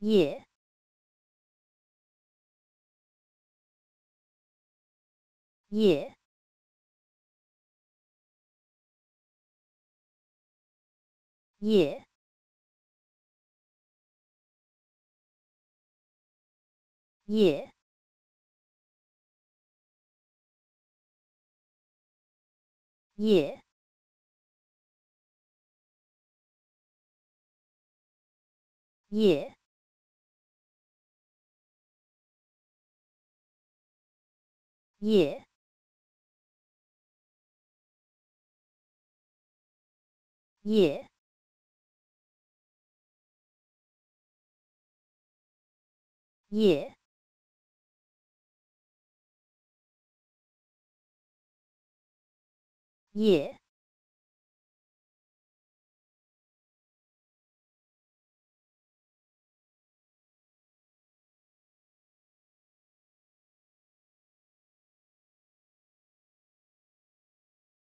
也。也。也。也。也。也。也。也。也。也。